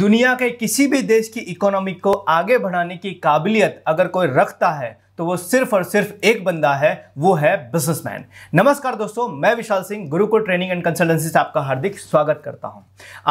दुनिया के किसी भी देश की इकोनॉमी को आगे बढ़ाने की काबिलियत अगर कोई रखता है तो वो सिर्फ और सिर्फ एक बंदा है वो है बिजनेसमैन नमस्कार दोस्तों मैं Vishal Singh Gurukul training and consultancy से आपका हार्दिक स्वागत करता हूं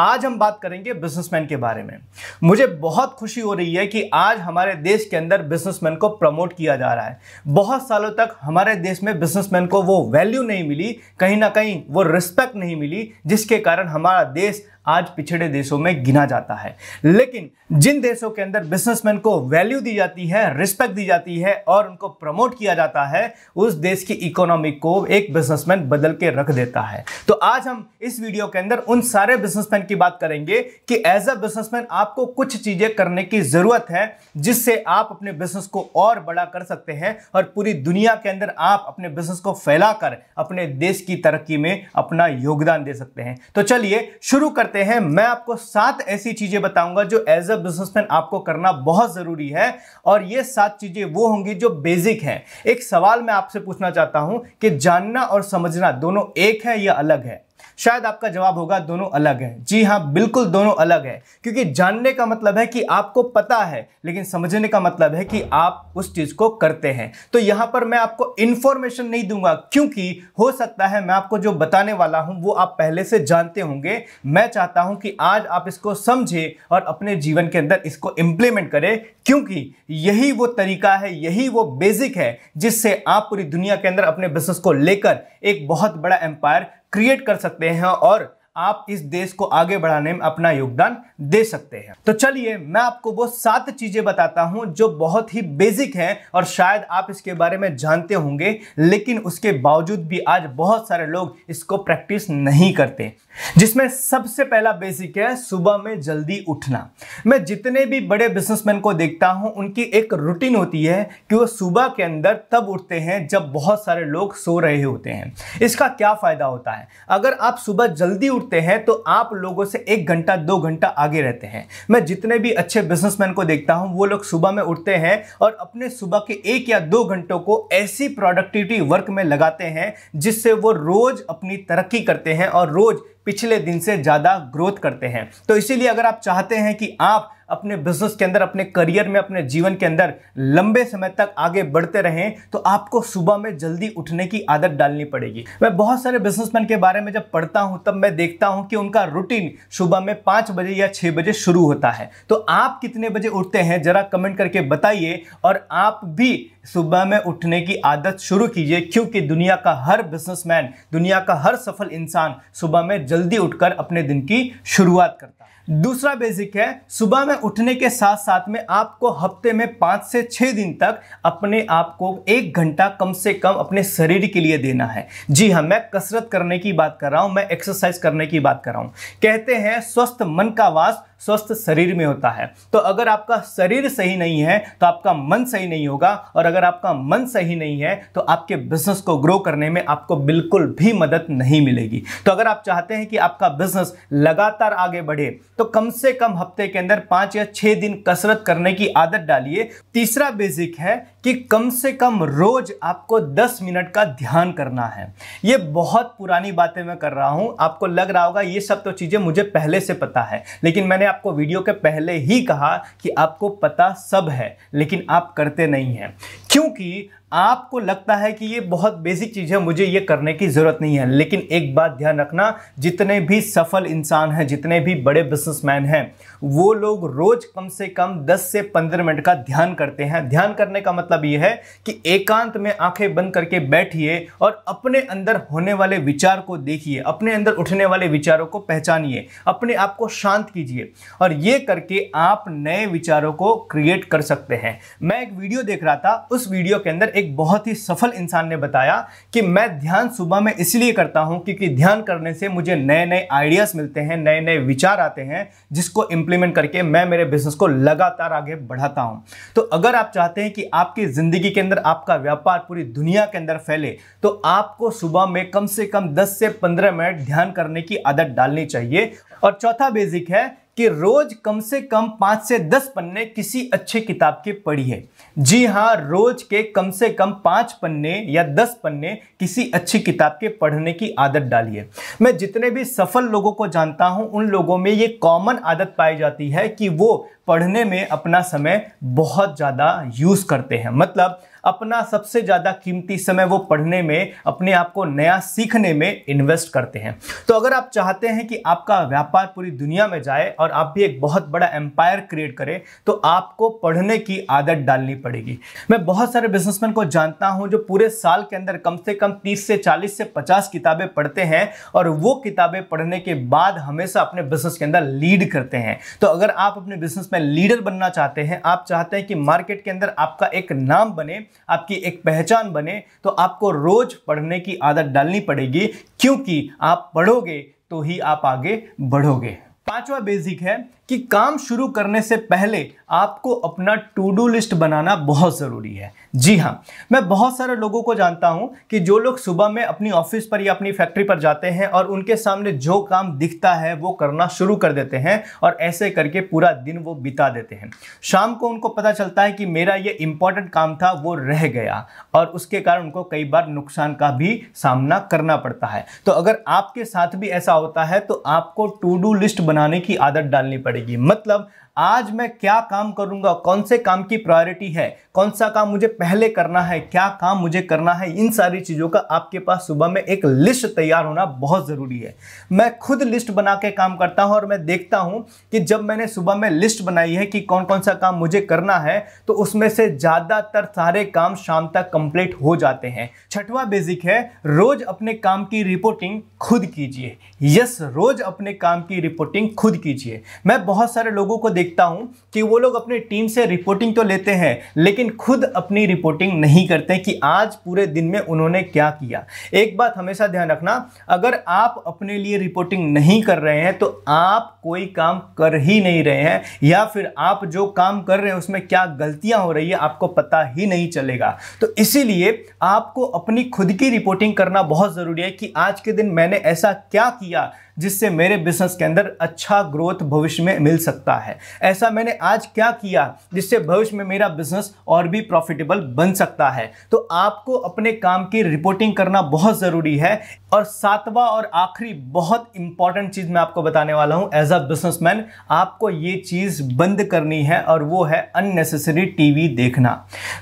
आज हम बात करेंगे बिजनेसमैन के बारे में मुझे बहुत खुशी हो रही है कि आज हमारे देश के अंदर बिजनेसमैन को प्रमोट किया जा रहा है बहुत सालों तक हमारे देश में बिजनेसमैन को वो वैल्यू नहीं मिली कहीं ना कहीं वो रिस्पेक्ट नहीं मिली जिसके कारण हमारा देश आज पिछड़े देशों में गिना जाता है लेकिन जिन देशों के अंदर बिजनेसमैन को वैल्यू दी जाती है रिस्पेक्ट दी जाती है और उनको प्रमोट किया जाता है उस देश की इकोनॉमी को एक बिजनेसमैन बदल के रख देता है तो आज हम इस वीडियो के अंदर उन सारे बिजनेसमैन की बात करेंगे कि एज अ बिजनेसमैन आपको कुछ चीजें करने की जरूरत है जिससे आप अपने बिजनेस को और बड़ा कर सकते हैं और पूरी दुनिया के अंदर आप अपने बिजनेस को फैलाकर अपने देश की तरक्की में अपना योगदान दे सकते हैं तो चलिए शुरू करते करते हैं मैं आपको सात ऐसी चीजें बताऊंगा जो एज अ बिजनेसमैन आपको करना बहुत जरूरी है और ये सात चीजें वो होंगी जो बेसिक हैं एक सवाल मैं आपसे पूछना चाहता हूं कि जानना और समझना दोनों एक है या अलग है शायद आपका जवाब होगा दोनों अलग है जी हाँ बिल्कुल दोनों अलग है क्योंकि जानने का मतलब है कि आपको पता है लेकिन समझने का मतलब है कि आप उस चीज़ को करते हैं तो यहाँ पर मैं आपको इन्फॉर्मेशन नहीं दूंगा क्योंकि हो सकता है मैं आपको जो बताने वाला हूँ वो आप पहले से जानते होंगे मैं चाहता हूँ कि आज आप इसको समझें और अपने जीवन के अंदर इसको इम्प्लीमेंट करें क्योंकि यही वो तरीका है यही वो बेसिक है जिससे आप पूरी दुनिया के अंदर अपने बिजनेस को लेकर एक बहुत बड़ा एम्पायर क्रिएट कर सकते हैं और आप इस देश को आगे बढ़ाने में अपना योगदान दे सकते हैं तो चलिए मैं आपको वो सात चीज़ें बताता हूं जो बहुत ही बेसिक हैं और शायद आप इसके बारे में जानते होंगे लेकिन उसके बावजूद भी आज बहुत सारे लोग इसको प्रैक्टिस नहीं करते जिसमें सबसे पहला बेसिक है सुबह में जल्दी उठना मैं जितने भी बड़े बिजनेसमैन को देखता हूं उनकी एक रूटीन होती है कि वो सुबह के अंदर तब उठते हैं जब बहुत सारे लोग सो रहे होते हैं इसका क्या फ़ायदा होता है अगर आप सुबह जल्दी उठ उठते हैं तो आप लोगों से एक घंटा दो घंटा आगे रहते हैं मैं जितने भी अच्छे बिजनेसमैन को देखता हूं वो लोग सुबह में उठते हैं और अपने सुबह के एक या दो घंटों को ऐसी प्रोडक्टिविटी वर्क में लगाते हैं जिससे वो रोज़ अपनी तरक्की करते हैं और रोज़ पिछले दिन से ज़्यादा ग्रोथ करते हैं तो इसीलिए अगर आप चाहते हैं कि आप अपने बिजनेस के अंदर अपने करियर में अपने जीवन के अंदर लंबे समय तक आगे बढ़ते रहें तो आपको सुबह में जल्दी उठने की आदत डालनी पड़ेगी मैं बहुत सारे बिजनेसमैन के बारे में जब पढ़ता हूँ तब मैं देखता हूँ कि उनका रूटीन सुबह में पाँच बजे या छः बजे शुरू होता है तो आप कितने बजे उठते हैं ज़रा कमेंट करके बताइए और आप भी सुबह में उठने की आदत शुरू कीजिए क्योंकि दुनिया का हर बिजनेसमैन दुनिया का हर सफल इंसान सुबह में जल्दी उठकर अपने दिन की शुरुआत करता है दूसरा बेसिक है सुबह में उठने के साथ साथ में आपको हफ्ते में पाँच से छः दिन तक अपने आप को एक घंटा कम से कम अपने शरीर के लिए देना है जी हाँ मैं कसरत करने की बात कर रहा हूँ मैं एक्सरसाइज करने की बात कर रहा हूँ कहते हैं स्वस्थ मन का वास स्वस्थ शरीर में होता है तो अगर आपका शरीर सही नहीं है तो आपका मन सही नहीं होगा और अगर आपका मन सही नहीं है तो आपके बिजनेस को ग्रो करने में आपको बिल्कुल भी मदद नहीं मिलेगी तो अगर आप चाहते हैं कि आपका बिजनेस लगातार आगे बढ़े तो कम से कम हफ्ते के अंदर पाँच या छह दिन कसरत करने की आदत डालिए तीसरा बेसिक है कि कम से कम रोज आपको 10 मिनट का ध्यान करना है ये बहुत पुरानी बातें मैं कर रहा हूँ आपको लग रहा होगा ये सब तो चीज़ें मुझे पहले से पता है लेकिन मैंने आपको वीडियो के पहले ही कहा कि आपको पता सब है लेकिन आप करते नहीं हैं क्योंकि आपको लगता है कि ये बहुत बेसिक चीज़ है मुझे ये करने की ज़रूरत नहीं है लेकिन एक बात ध्यान रखना जितने भी सफल इंसान हैं जितने भी बड़े बिजनेसमैन हैं वो लोग रोज़ कम से कम 10 से 15 मिनट का ध्यान करते हैं ध्यान करने का मतलब ये है कि एकांत में आंखें बंद करके बैठिए और अपने अंदर होने वाले विचार को देखिए अपने अंदर उठने वाले विचारों को पहचानिए अपने आप को शांत कीजिए और ये करके आप नए विचारों को क्रिएट कर सकते हैं मैं एक वीडियो देख रहा था उस वीडियो के अंदर एक बहुत ही सफल इंसान ने बताया कि मैं ध्यान सुबह में इसलिए करता हूं क्योंकि ध्यान करने से मुझे नए नए आइडियाज़ मिलते हैं नए नए विचार आते हैं जिसको इंप्लीमेंट करके मैं मेरे बिजनेस को लगातार आगे बढ़ाता हूं तो अगर आप चाहते हैं कि आपकी ज़िंदगी के अंदर आपका व्यापार पूरी दुनिया के अंदर फैले तो आपको सुबह में कम से कम दस से पंद्रह मिनट ध्यान करने की आदत डालनी चाहिए और चौथा बेसिक है कि रोज कम से कम पाँच से दस पन्ने किसी अच्छे किताब के पढ़िए जी हाँ रोज के कम से कम पाँच पन्ने या दस पन्ने किसी अच्छी किताब के पढ़ने की आदत डालिए मैं जितने भी सफल लोगों को जानता हूँ उन लोगों में ये कॉमन आदत पाई जाती है कि वो पढ़ने में अपना समय बहुत ज़्यादा यूज़ करते हैं मतलब अपना सबसे ज़्यादा कीमती समय वो पढ़ने में अपने आप को नया सीखने में इन्वेस्ट करते हैं तो अगर आप चाहते हैं कि आपका व्यापार पूरी दुनिया में जाए और आप भी एक बहुत बड़ा एम्पायर क्रिएट करें तो आपको पढ़ने की आदत डालनी पड़ेगी मैं बहुत सारे बिजनेसमैन को जानता हूँ जो पूरे साल के अंदर कम से कम तीस से चालीस से पचास किताबें पढ़ते हैं और वो किताबें पढ़ने के बाद हमेशा अपने बिजनेस के अंदर लीड करते हैं तो अगर आप अपने बिजनेस में लीडर बनना चाहते हैं आप चाहते हैं कि मार्केट के अंदर आपका एक नाम बने आपकी एक पहचान बने तो आपको रोज पढ़ने की आदत डालनी पड़ेगी क्योंकि आप पढ़ोगे तो ही आप आगे बढ़ोगे पांचवा बेसिक है कि काम शुरू करने से पहले आपको अपना टू डू लिस्ट बनाना बहुत ज़रूरी है जी हाँ मैं बहुत सारे लोगों को जानता हूँ कि जो लोग सुबह में अपनी ऑफिस पर या अपनी फैक्ट्री पर जाते हैं और उनके सामने जो काम दिखता है वो करना शुरू कर देते हैं और ऐसे करके पूरा दिन वो बिता देते हैं शाम को उनको पता चलता है कि मेरा ये इंपॉर्टेंट काम था वो रह गया और उसके कारण उनको कई बार नुकसान का भी सामना करना पड़ता है तो अगर आपके साथ भी ऐसा होता है तो आपको टू डू लिस्ट बनाने की आदत डालनी पड़ेगी gì मतलब आज मैं क्या काम करूंगा कौन से काम की प्रायोरिटी है कौन सा काम मुझे पहले करना है क्या काम मुझे करना है इन सारी चीज़ों का आपके पास सुबह में एक लिस्ट तैयार होना बहुत ज़रूरी है मैं खुद लिस्ट बना के काम करता हूं और मैं देखता हूं कि जब मैंने सुबह में लिस्ट बनाई है कि कौन कौन सा काम मुझे करना है तो उसमें से ज़्यादातर सारे काम शाम तक कंप्लीट हो जाते हैं छठवा बेसिक है रोज़ अपने काम की रिपोर्टिंग खुद कीजिए यस रोज़ अपने काम की रिपोर्टिंग खुद कीजिए मैं बहुत सारे लोगों को देख देखता हूं कि वो लोग अपने टीम से रिपोर्टिंग तो लेते हैं लेकिन खुद अपनी रिपोर्टिंग नहीं करते कि आज पूरे दिन में उन्होंने क्या किया एक बात हमेशा ध्यान रखना अगर आप अपने लिए रिपोर्टिंग नहीं कर रहे हैं तो आप कोई काम कर ही नहीं रहे हैं या फिर आप जो काम कर रहे हैं उसमें क्या गलतियां हो रही है आपको पता ही नहीं चलेगा तो इसीलिए आपको अपनी खुद की रिपोर्टिंग करना बहुत ज़रूरी है कि आज के दिन मैंने ऐसा क्या किया जिससे मेरे बिजनेस के अंदर अच्छा ग्रोथ भविष्य में मिल सकता है ऐसा मैंने आज क्या किया जिससे भविष्य में मेरा बिजनेस और भी प्रॉफिटेबल बन सकता है तो आपको अपने काम की रिपोर्टिंग करना बहुत ज़रूरी है और सातवां और आखिरी बहुत इंपॉर्टेंट चीज़ मैं आपको बताने वाला हूँ एज अ बिजनेस आपको ये चीज़ बंद करनी है और वो है अननेसेसरी टीवी देखना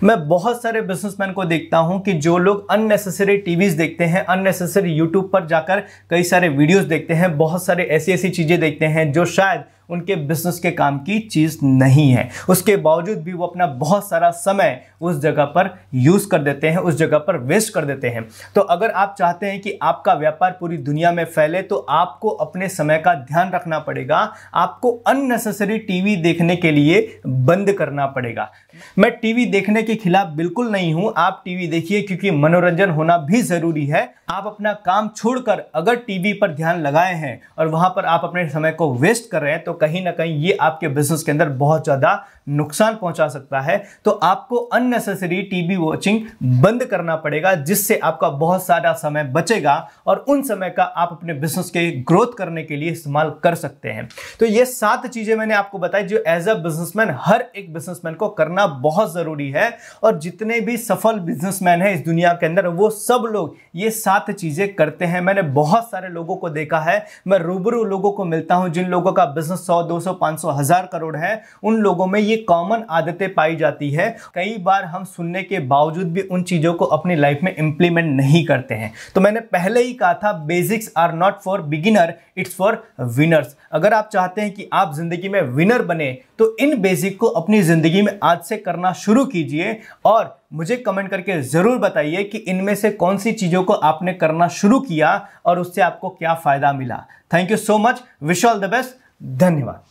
मैं बहुत सारे बिजनेस को देखता हूँ कि जो लोग अननेसेसरी टीवीज देखते हैं अननेसेसरी यूट्यूब पर जाकर कई सारे वीडियोज़ देखते हैं हैं बहुत सारे ऐसी ऐसी चीज़ें देखते हैं जो शायद उनके बिजनेस के काम की चीज़ नहीं है उसके बावजूद भी वो अपना बहुत सारा समय उस जगह पर यूज़ कर देते हैं उस जगह पर वेस्ट कर देते हैं तो अगर आप चाहते हैं कि आपका व्यापार पूरी दुनिया में फैले तो आपको अपने समय का ध्यान रखना पड़ेगा आपको अननेसेसरी टीवी देखने के लिए बंद करना पड़ेगा मैं टीवी देखने के खिलाफ बिल्कुल नहीं हूं आप टीवी देखिए क्योंकि मनोरंजन होना भी जरूरी है आप अपना काम छोड़कर अगर टीवी पर ध्यान लगाए हैं और वहां पर आप अपने समय को वेस्ट कर रहे हैं तो कहीं ना कहीं ये आपके बिजनेस के अंदर बहुत ज़्यादा नुकसान पहुंचा सकता है तो आपको अननेसेसरी टीवी वॉचिंग बंद करना पड़ेगा जिससे आपका बहुत सारा समय बचेगा और उन समय का आप अपने बिजनेस के ग्रोथ करने के लिए इस्तेमाल कर सकते हैं तो ये सात चीज़ें मैंने आपको बताई जो एज अ बिजनेसमैन हर एक बिजनेसमैन को करना बहुत ज़रूरी है और जितने भी सफल बिजनेसमैन है इस दुनिया के अंदर वो सब लोग ये सात चीज़ें करते हैं मैंने बहुत सारे लोगों को देखा है मैं रूबरू लोगों को मिलता हूं जिन लोगों का बिजनेस सौ दो सौ पांच सौ हज़ार करोड़ है उन लोगों में ये कॉमन आदतें पाई जाती है कई बार हम सुनने के बावजूद भी उन चीज़ों को अपनी लाइफ में इंप्लीमेंट नहीं करते हैं तो मैंने पहले ही कहा था basics are not for beginner it's for winners अगर आप चाहते हैं कि आप ज़िंदगी में विनर बने तो इन बेसिक को अपनी ज़िंदगी में आज से करना शुरू कीजिए और मुझे कमेंट करके ज़रूर बताइए कि इनमें से कौन सी चीज़ों को आपने करना शुरू किया और उससे आपको क्या फ़ायदा मिला thank you so much wish all the best धन्यवाद